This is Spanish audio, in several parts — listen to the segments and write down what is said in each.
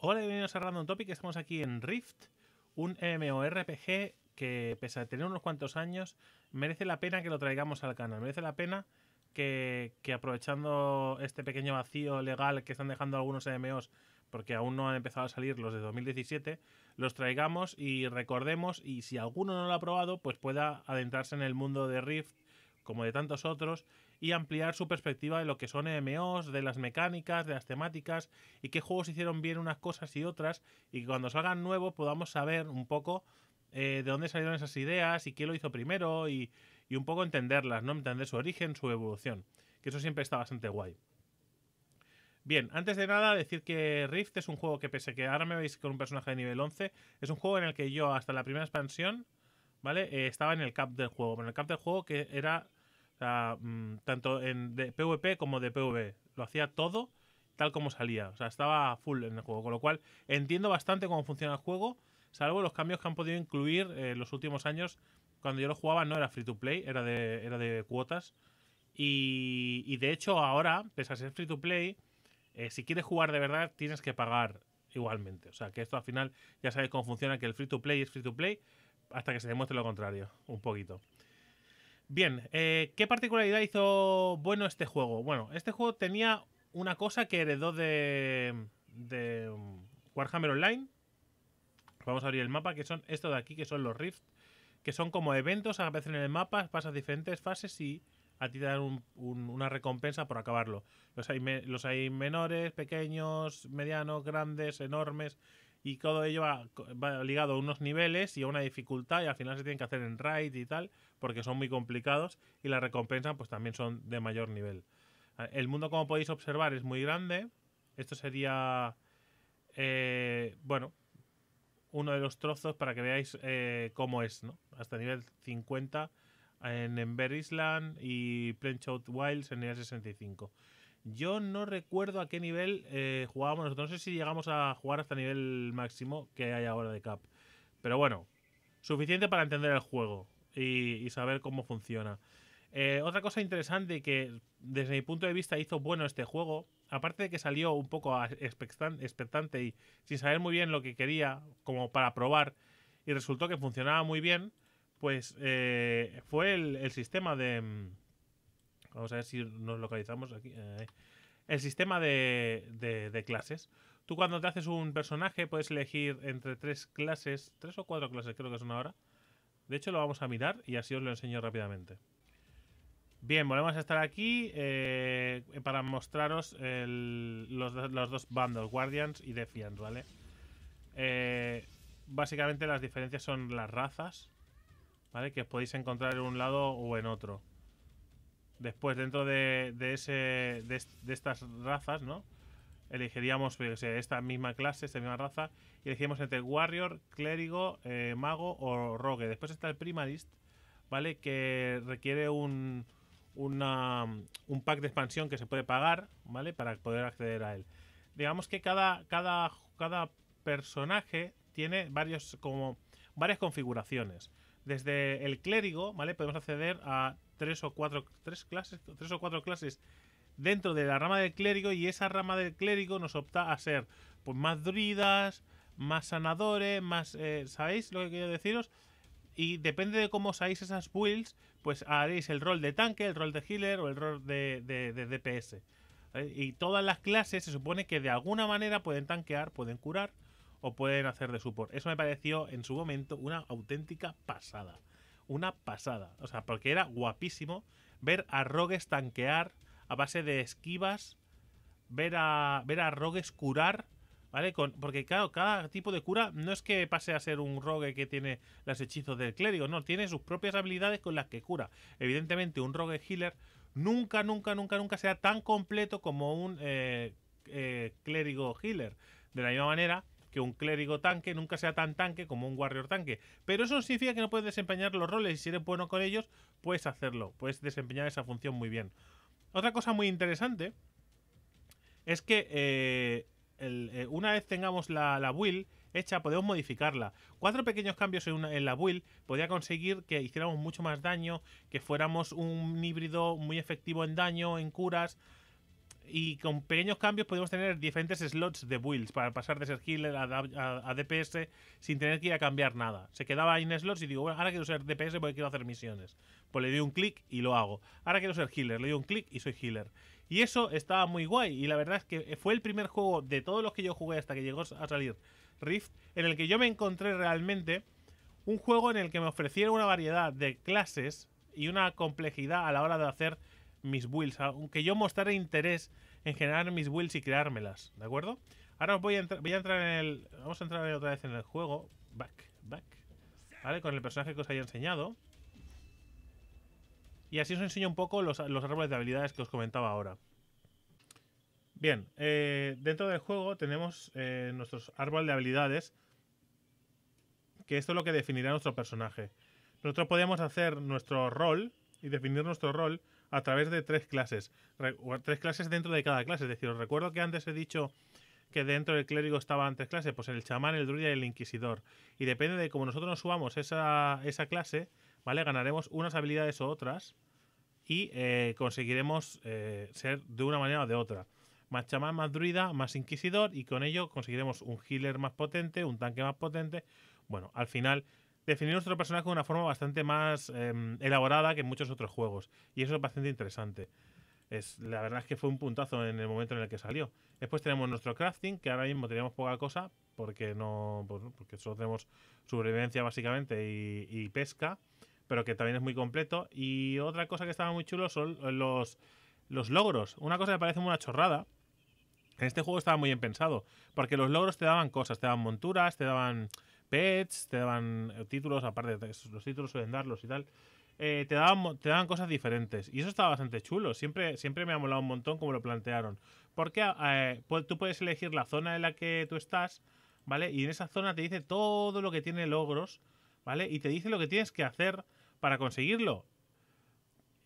Hola y bienvenidos a Random Topic, estamos aquí en Rift, un MMORPG que pese a tener unos cuantos años, merece la pena que lo traigamos al canal, merece la pena que, que aprovechando este pequeño vacío legal que están dejando algunos MMOs, porque aún no han empezado a salir los de 2017, los traigamos y recordemos y si alguno no lo ha probado, pues pueda adentrarse en el mundo de Rift como de tantos otros y ampliar su perspectiva de lo que son MMOs, de las mecánicas, de las temáticas y qué juegos hicieron bien unas cosas y otras y que cuando salgan nuevos podamos saber un poco eh, de dónde salieron esas ideas y quién lo hizo primero y, un poco entenderlas, ¿no? Entender su origen, su evolución, que eso siempre está bastante guay. Bien, antes de nada decir que Rift es un juego que pese a que ahora me veis con un personaje de nivel 11, es un juego en el que yo hasta la primera expansión, ¿vale? Eh, estaba en el cap del juego, en el cap del juego que era sea, mm, tanto en de PvP como de PvE. Lo hacía todo tal como salía. O sea, estaba full en el juego. Con lo cual, entiendo bastante cómo funciona el juego, salvo los cambios que han podido incluir eh, en los últimos años. Cuando yo lo jugaba no era free to play, era de, era de cuotas. Y, de hecho, ahora, pese a ser free to play, eh, si quieres jugar de verdad, tienes que pagar igualmente. O sea, que esto al final ya sabes cómo funciona, que el free to play es free to play hasta que se demuestre lo contrario, un poquito. Bien, eh, ¿qué particularidad hizo bueno este juego? Bueno, este juego tenía una cosa que heredó de, um, Warhammer Online. Vamos a abrir el mapa, que son estos de aquí, que son los Rift, que son como eventos, aparecen en el mapa, pasas diferentes fases y a ti te dan una recompensa por acabarlo. Los hay, menores, pequeños, medianos, grandes, enormes, y todo ello va, va ligado a unos niveles y a una dificultad, y al final se tienen que hacer en raid y tal porque son muy complicados y las recompensas pues también son de mayor nivel. Ah, el mundo, como podéis observar, es muy grande. Esto sería, eh, bueno, uno de los trozos para que veáis eh, cómo es, ¿no? Hasta nivel 50 en Ember Island y Plenchout Wilds en nivel 65. Yo no recuerdo a qué nivel eh, jugábamos nosotros. No sé si llegamos a jugar hasta nivel máximo que hay ahora de Cap. Pero bueno, suficiente para entender el juego y, saber cómo funciona. Eh, otra cosa interesante que desde mi punto de vista hizo bueno este juego, aparte de que salió un poco expectante y sin saber muy bien lo que quería, como para probar, y resultó que funcionaba muy bien, pues eh, fue el, sistema de... Mm, vamos a ver si nos localizamos aquí. Eh, el sistema de, de clases. Tú cuando te haces un personaje puedes elegir entre tres clases, tres o cuatro clases creo que son ahora. De hecho, lo vamos a mirar y así os lo enseño rápidamente. Bien, volvemos a estar aquí eh, para mostraros los, dos bandos, Guardians y Defiant, ¿vale? Eh, básicamente las diferencias son las razas, ¿vale? Que podéis encontrar en un lado o en otro. Después, dentro de, ese, de estas razas, ¿no? elegiríamos pues, esta misma clase, esta misma raza, y elegiríamos entre Warrior, Clérigo, eh, Mago o Rogue. Después está el Primarist, ¿vale? Que requiere un, pack de expansión que se puede pagar, ¿vale? Para poder acceder a él. Digamos que cada, cada, cada personaje tiene varios, como, varias configuraciones. Desde el clérigo, ¿vale? Podemos acceder a tres o cuatro, tres clases, tres o cuatro clases dentro de la rama del clérigo y esa rama del clérigo nos opta a ser pues, más druidas, más sanadores, más... Eh, ¿Sabéis lo que quiero deciros? Y depende de cómo usáis esas builds, pues haréis el rol de tanque, el rol de healer o el rol de, DPS. Y todas las clases se supone que de alguna manera pueden tanquear, pueden curar o pueden hacer de support. Eso me pareció en su momento una auténtica pasada. Una pasada. O sea, porque era guapísimo ver a rogues tanquear a base de esquivas, ver a, ver a rogues curar, ¿vale? porque claro, cada tipo de cura no es que pase a ser un rogue que tiene los hechizos del clérigo, no, tiene sus propias habilidades con las que cura. Evidentemente, un rogue healer nunca, nunca, nunca, nunca sea tan completo como un eh, eh, clérigo healer. De la misma manera que un clérigo tanque nunca sea tan tanque como un warrior tanque. Pero eso no significa que no puedes desempeñar los roles y si eres bueno con ellos, puedes hacerlo, puedes desempeñar esa función muy bien. Otra cosa muy interesante es que eh, eh, una vez tengamos la, Will build hecha, podemos modificarla. Cuatro pequeños cambios en, la build podía conseguir que hiciéramos mucho más daño, que fuéramos un híbrido muy efectivo en daño, en curas. Y con pequeños cambios podemos tener diferentes slots de builds para pasar de ser healer a, DPS sin tener que ir a cambiar nada. Se quedaba en slots y digo, bueno, ahora quiero ser DPS porque quiero hacer misiones pues le doy un clic y lo hago. Ahora quiero ser healer, le doy un clic y soy healer. Y eso estaba muy guay. Y la verdad es que fue el primer juego de todos los que yo jugué hasta que llegó a salir Rift, en el que yo me encontré realmente un juego en el que me ofrecieron una variedad de clases y una complejidad a la hora de hacer mis builds, aunque yo mostrara interés en generar mis builds y creármelas, ¿de acuerdo? Ahora voy a, voy a entrar en el... Vamos a entrar otra vez en el juego. Back, back. ¿Vale? Con el personaje que os haya enseñado. Y así os enseño un poco los, árboles de habilidades que os comentaba ahora. Bien, eh, dentro del juego tenemos eh, nuestros árboles de habilidades, que esto es lo que definirá nuestro personaje. Nosotros podemos hacer nuestro rol y definir nuestro rol a través de tres clases, tres clases dentro de cada clase. Es decir, os recuerdo que antes he dicho que dentro del clérigo estaban tres clases, pues el chamán, el druida y el inquisidor. Y depende de cómo nosotros nos subamos esa clase, Ganaremos unas habilidades o otras y eh, conseguiremos eh, ser de una manera o de otra. Más chamán, más druida, más inquisidor y con ello conseguiremos un healer más potente, un tanque más potente. Bueno, al final definir nuestro personaje de una forma bastante más em, elaborada que en muchos otros juegos y eso es bastante interesante. Es, la verdad es que fue un puntazo en el momento en el que salió. Después tenemos nuestro crafting, que ahora mismo tenemos poca cosa, porque no porque solo tenemos supervivencia básicamente y pesca pero que también es muy completo. Y otra cosa que estaba muy chulo son eh, los, los logros. Una cosa que parece una chorrada. En este juego estaba muy bien pensado, porque los logros te daban cosas, te daban monturas, te daban pets, te daban eh, títulos, aparte de los títulos suelen darlos y tal. Eh, te, daban, te cosas diferentes. Y eso estaba bastante chulo. Siempre, siempre me ha molado un montón como lo plantearon. Porque tú puedes elegir la zona en la que tú estás, ¿vale? Y en esa zona te dice todo lo que tiene logros, ¿vale? Y te dice lo que tienes que hacer para conseguirlo.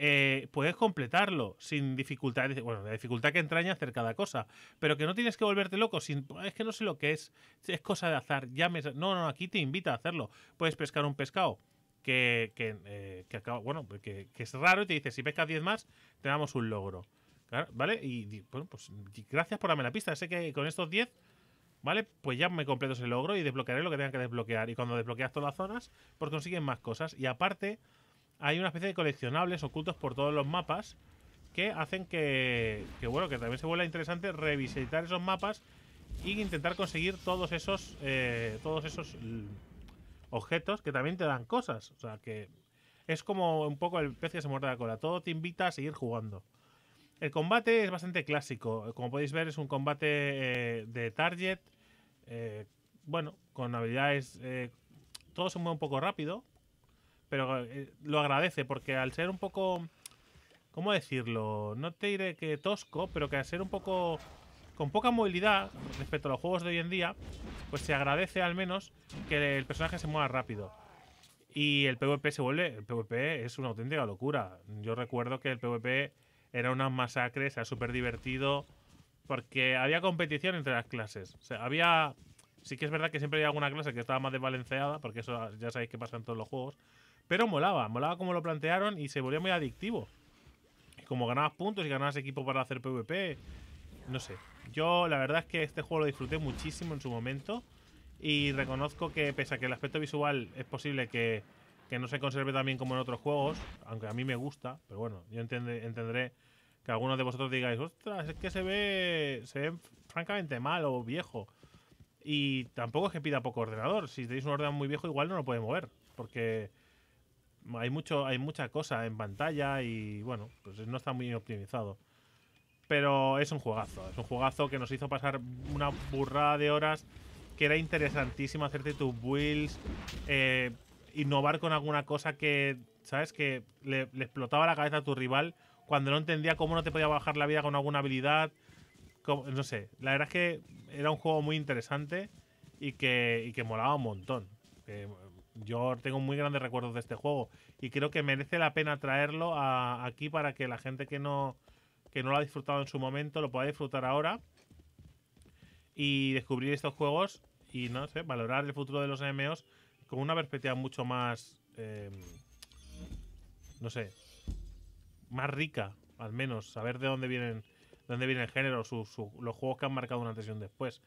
Eh, puedes completarlo sin dificultad, bueno, la dificultad que entraña hacer cada cosa, pero que no tienes que volverte loco, sin, es que no sé lo que es, es cosa de azar, ya no, no, aquí te invita a hacerlo, puedes pescar un pescado que, que, eh, acaba, bueno, que, que, es raro y te dice, si pescas 10 más, te damos un logro, ¿vale? Y, bueno, pues gracias por darme la pista, sé que con estos 10 ¿Vale? Pues ya me completo ese logro y desbloquearé lo que tenga que desbloquear. Y cuando desbloqueas todas las zonas, pues consiguen más cosas. Y aparte, hay una especie de coleccionables ocultos por todos los mapas que hacen que, bueno, que también se vuelva interesante revisitar esos mapas y intentar conseguir todos esos, eh, todos esos mm, objetos que también te dan cosas. O sea, que es como un poco el pez que se muerde la cola. Todo te invita a seguir jugando. El combate es bastante clásico. Como podéis ver, es un combate eh, de target eh, bueno, con habilidades, eh, todo se mueve un poco rápido, pero eh, lo agradece porque al ser un poco, ¿cómo decirlo? No te diré que tosco, pero que al ser un poco con poca movilidad respecto a los juegos de hoy en día, pues se agradece al menos que el personaje se mueva rápido. Y el PvP se vuelve, el PvP es una auténtica locura. Yo recuerdo que el PvP era una masacre, era súper divertido porque había competición entre las clases. O sea, había. Sí que es verdad que siempre había alguna clase que estaba más desbalanceada, porque eso ya sabéis que pasa en todos los juegos. Pero molaba, molaba como lo plantearon y se volvió muy adictivo. como ganabas puntos y ganabas equipo para hacer PvP, no sé. Yo la verdad es que este juego lo disfruté muchísimo en su momento y reconozco que pese a que el aspecto visual es posible que, que no se conserve tan bien como en otros juegos, aunque a mí me gusta, pero bueno, yo entendré, entenderé que algunos de vosotros digáis, ostras, es que se ve, se ve francamente mal o viejo. Y tampoco es que pida poco ordenador. Si tenéis un ordenador muy viejo, igual no lo puede mover. Porque hay mucho, hay mucha cosa en pantalla y bueno, pues no está muy optimizado. Pero es un juegazo, es un juegazo que nos hizo pasar una burrada de horas que era interesantísimo hacerte tus builds, eh, innovar con alguna cosa que, ¿sabes? Que le explotaba la cabeza a tu rival cuando no entendía cómo no te podía bajar la vida con alguna habilidad. no sé, la verdad es que era un juego muy interesante y que, y que molaba un montón. yo tengo muy grandes recuerdos de este juego y creo que merece la pena traerlo aquí para que la gente que no, que no lo ha disfrutado en su momento lo pueda disfrutar ahora y descubrir estos juegos y no sé, valorar el futuro de los MMOs con una perspectiva mucho más, eh, no sé, más rica, al menos, saber de dónde vienen, dónde viene el género, los juegos que han marcado una tensión después.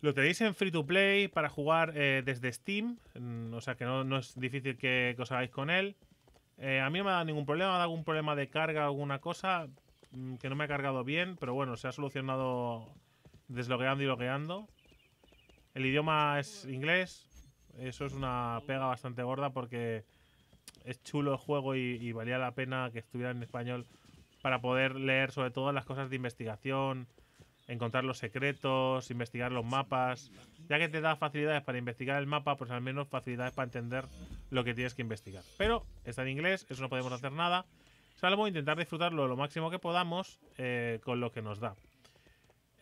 Lo tenéis en free to play para jugar eh, desde Steam, mm, o sea que no, es difícil que, os hagáis con él. Eh, a mí no me ha dado ningún problema, me ha dado algún problema de carga, alguna cosa mm, que no me ha cargado bien, pero bueno, se ha solucionado deslogueando y logueando. El idioma es inglés, eso es una pega bastante gorda porque es chulo el juego y, valía la pena que estuviera en español para poder leer sobre todo las cosas de investigación, encontrar los secretos, investigar los mapas. Ya que te da facilidades para investigar el mapa, pues al menos facilidades para entender lo que tienes que investigar. Pero está en inglés, eso no podemos hacer nada, salvo intentar disfrutarlo lo máximo que podamos eh, con lo que nos da.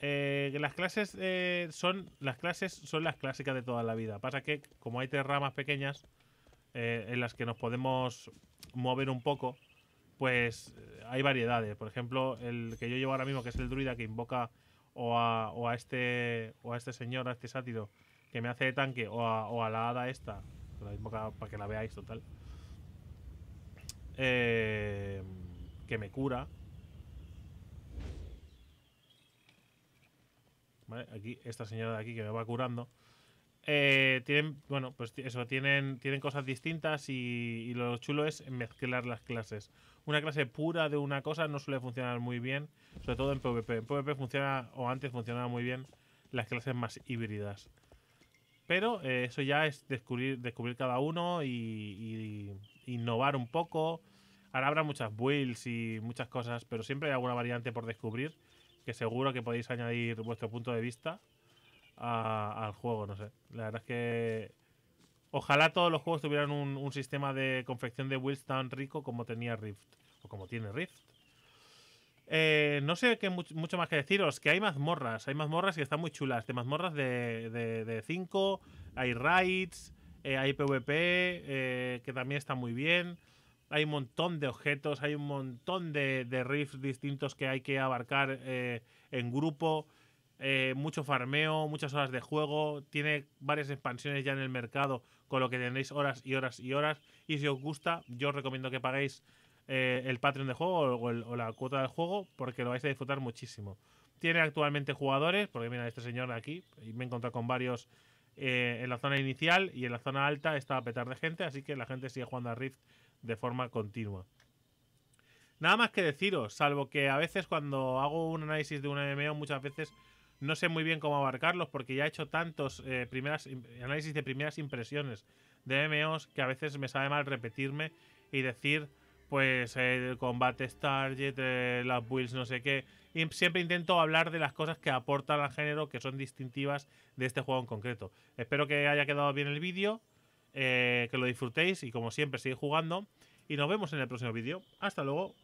Eh, las clases eh, son las clases son las clásicas de toda la vida. Pasa que como hay tres ramas pequeñas, eh, en las que nos podemos mover un poco, pues eh, hay variedades. Por ejemplo, el que yo llevo ahora mismo, que es el druida que invoca o a, este, o a este señor, a este sátiro, que me hace de tanque, o a, o la hada esta, que invoca para que la veáis total, eh, que me cura. ¿Vale? Aquí, esta señora de aquí que me va curando. Eh, tienen, bueno, pues eso, tienen, tienen cosas distintas y, lo chulo es mezclar las clases. Una clase pura de una cosa no suele funcionar muy bien, sobre todo en PvP. En PvP funciona, o antes funcionaba muy bien, las clases más híbridas. Pero eh, eso ya es descubrir, descubrir cada uno y, y innovar un poco. Ahora habrá muchas builds y muchas cosas, pero siempre hay alguna variante por descubrir que seguro que podéis añadir vuestro punto de vista al juego, no sé. La verdad es que ojalá todos los juegos tuvieran un, sistema de confección de builds tan rico como tenía Rift, o como tiene Rift. Eh, no sé qué mucho más que deciros, que hay mazmorras, hay mazmorras y están muy chulas, de mazmorras de 5, de, hay raids, eh, hay PvP, eh, que también está muy bien, hay un montón de objetos, hay un montón de, de rifts distintos que hay que abarcar en grupo. Eh, mucho farmeo, muchas horas de juego, tiene varias expansiones ya en el mercado, con lo que tendréis horas y horas y horas. Y si os gusta, yo os recomiendo que paguéis eh, el Patreon de juego o, la cuota del juego, porque lo vais a disfrutar muchísimo. Tiene actualmente jugadores, porque mira, este señor de aquí, y me he encontrado con varios eh, en la zona inicial y en la zona alta estaba petar de gente, así que la gente sigue jugando a Rift de forma continua. Nada más que deciros, salvo que a veces cuando hago un análisis de un MMO, muchas veces no sé muy bien cómo abarcarlos porque ya he hecho tantos eh, análisis de primeras impresiones de MMOs que a veces me sabe mal repetirme y decir, pues, el combate target las builds, no sé qué. Y siempre intento hablar de las cosas que aportan al género, que son distintivas de este juego en concreto. Espero que haya quedado bien el vídeo, eh, que lo disfrutéis y como siempre, seguid jugando. Y nos vemos en el próximo vídeo. Hasta luego.